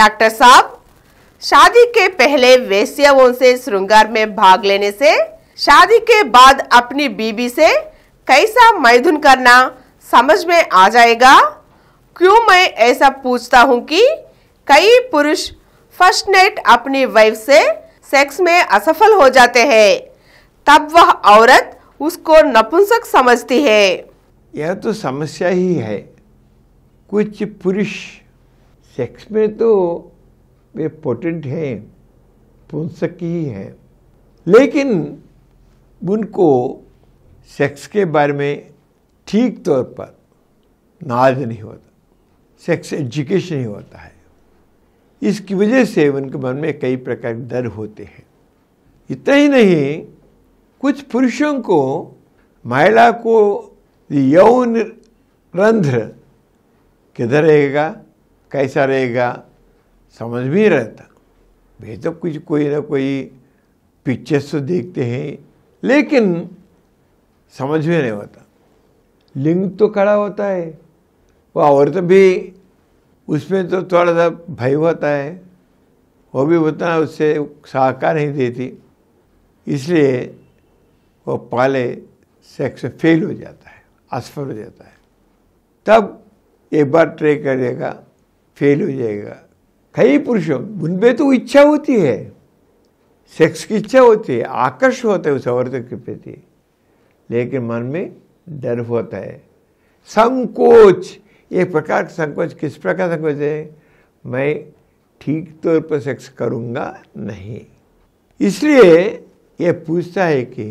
Doctor साहब शादी के पहले वैश्यवों से श्रृंगार में भाग लेने से शादी के बाद अपनी बीबी से कैसा मैथुन करना समझ में आ जाएगा क्यों मैं ऐसा पूछता हूँ कि कई पुरुष फर्स्ट नाइट अपनी वाइफ से सेक्स में असफल हो जाते हैं तब वह औरत उसको नपुंसक समझती है यह तो समस्या ही है कुछ पुरुष सेक्स में तो वे पोटेंट हैं पुंसक ही हैं लेकिन उनको सेक्स के बारे में ठीक तौर पर नाज नहीं होता सेक्स एजुकेशन ही होता है इसकी वजह से उनके मन में कई प्रकार के डर होते हैं इतना ही नहीं कुछ पुरुषों को महिला को यौन रंध्र किधर रहेगा कैसा रहेगा समझ भी रहता वे तो कुछ कोई ना कोई पिक्चर्स तो देखते हैं लेकिन समझ में नहीं होता लिंग तो खड़ा होता है वो तो औरत भी उसमें तो थोड़ा सा भय होता है वो भी उतना उससे सहाकार नहीं देती इसलिए वो पहले सेक्स फेल हो जाता है असफल हो जाता है तब एक बार ट्रे करेगा फेल हो जाएगा कई पुरुषों पर तो इच्छा होती है सेक्स की इच्छा होती है आकर्ष होता है उस औरत के प्रति लेकिन मन में डर होता है संकोच एक प्रकार का संकोच किस प्रकार का संकोच है मैं ठीक तौर पर सेक्स करूँगा नहीं इसलिए यह पूछता है कि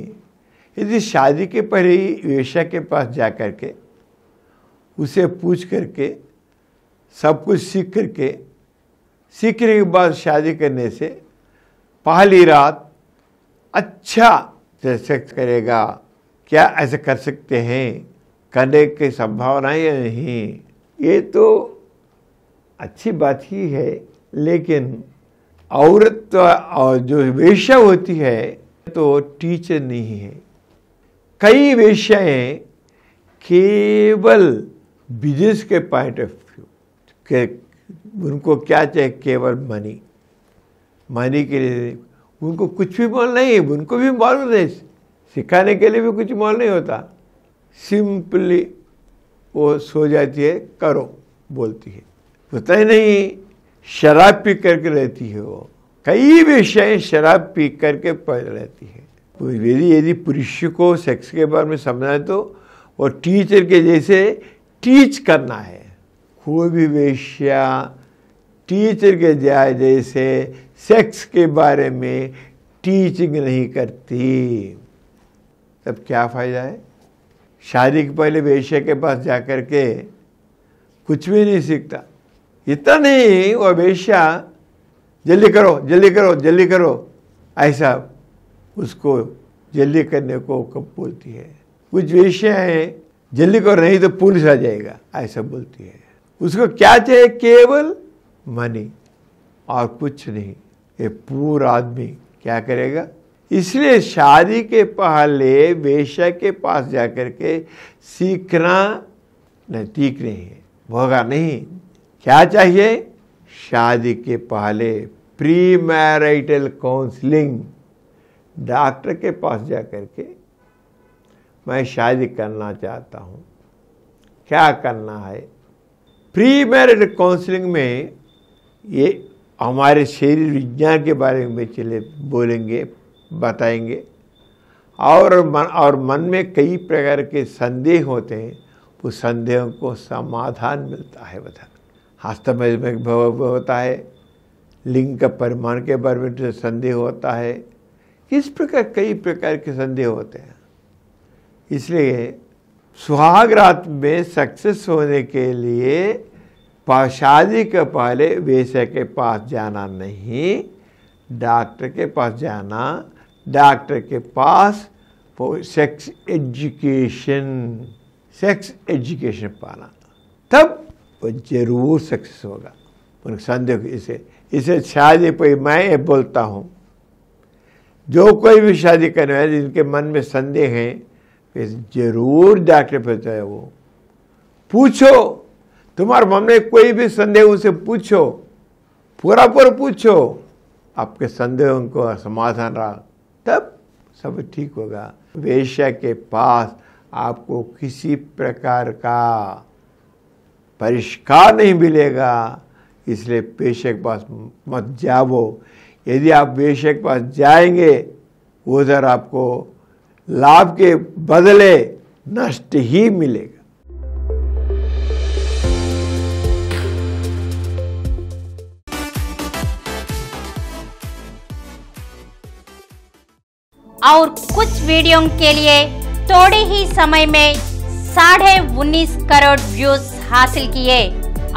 यदि शादी के पहले ही वेश्या के पास जाकर के उसे पूछ करके सब कुछ सीख करके सीखने के बाद शादी करने से पहली रात अच्छा जैसे करेगा क्या ऐसे कर सकते हैं करने की संभावनाएं या नहीं ये तो अच्छी बात ही है लेकिन औरत और जो वेश्या होती है तो टीचर नहीं है कई वेश्याएं केवल बिजनेस के पॉइंट ऑफ व्यू कि उनको क्या चाहिए केवल मनी मनी के लिए उनको कुछ भी मोल नहीं है उनको भी मोल नहीं सिखाने के लिए भी कुछ मोल नहीं होता सिंपली वो सो जाती है करो बोलती है होता ही नहीं शराब पी करके रहती है वो कई विषय शराब पी करके रहती है यदि यदि पुरुष को सेक्स के बारे में समझाए तो वो टीचर के जैसे टीच करना है कोई भी वेश्या टीचर के जाए जैसे सेक्स के बारे में टीचिंग नहीं करती तब क्या फ़ायदा है शादी के पहले वेश्या के पास जाकर के कुछ भी नहीं सीखता इतना नहीं वो वेश्या जल्दी करो जल्दी करो जल्दी करो ऐसा उसको जल्दी करने को कब बोलती है कुछ वेश्या है जल्दी करो नहीं तो पुलिस आ जाएगा ऐसा बोलती है उसको क्या चाहिए केवल मनी और कुछ नहीं ये पूरा आदमी क्या करेगा इसलिए शादी के पहले वेश्या के पास जाकर के सीखना नहीं ठीक नहीं है भोगा नहीं क्या चाहिए शादी के पहले प्री मैरिटल काउंसलिंग डॉक्टर के पास जा के मैं शादी करना चाहता हूँ क्या करना है प्री मैरिड काउंसलिंग में ये हमारे शरीर विज्ञान के बारे में चले बोलेंगे बताएंगे और मन और मन में कई प्रकार के संदेह होते हैं उस संदेहों को समाधान मिलता है बता हस्तमय में होता है लिंग का परिमाण के बारे में संदेह होता है इस प्रकार कई प्रकार के संदेह होते हैं इसलिए सुहाग रात में सक्सेस होने के लिए शादी के पहले वेश्या के पास जाना नहीं डॉक्टर के पास जाना डॉक्टर के पास वो सेक्स एजुकेशन सेक्स एजुकेशन पाना तब वो जरूर सक्सेस होगा उनके संदेह इसे इसे शादी पर मैं ये बोलता हूँ जो कोई भी शादी करने वाले जिनके मन में संदेह हैं फिर जरूर डॉक्टर पे वो पूछो तुम्हारे में कोई भी संदेह उनसे पूछो पूरा पूरा पूछो आपके संदेहों को समाधान रहा तब सब ठीक होगा वेश्य के पास आपको किसी प्रकार का परिष्कार नहीं मिलेगा इसलिए पेशे के पास मत जाओ यदि आप वेश्य के पास जाएंगे उधर आपको लाभ के बदले नष्ट ही मिलेगा और कुछ वीडियो के लिए थोड़े ही समय में साढ़े उन्नीस करोड़ व्यूज हासिल किए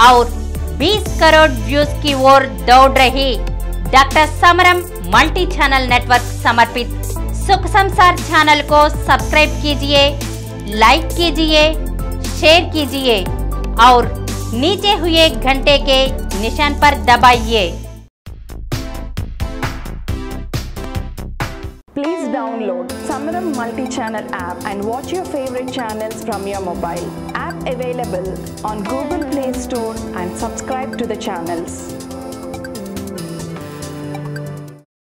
और 20 करोड़ व्यूज की ओर दौड़ रही डॉक्टर समरम मल्टी चैनल नेटवर्क समर्पित सुख संसार चैनल को सब्सक्राइब कीजिए लाइक कीजिए शेयर कीजिए और नीचे हुए घंटे के निशान पर दबाइए Please download Samaram multi-channel app and watch your favorite channels from your mobile. App available on Google Play Store and subscribe to the channels.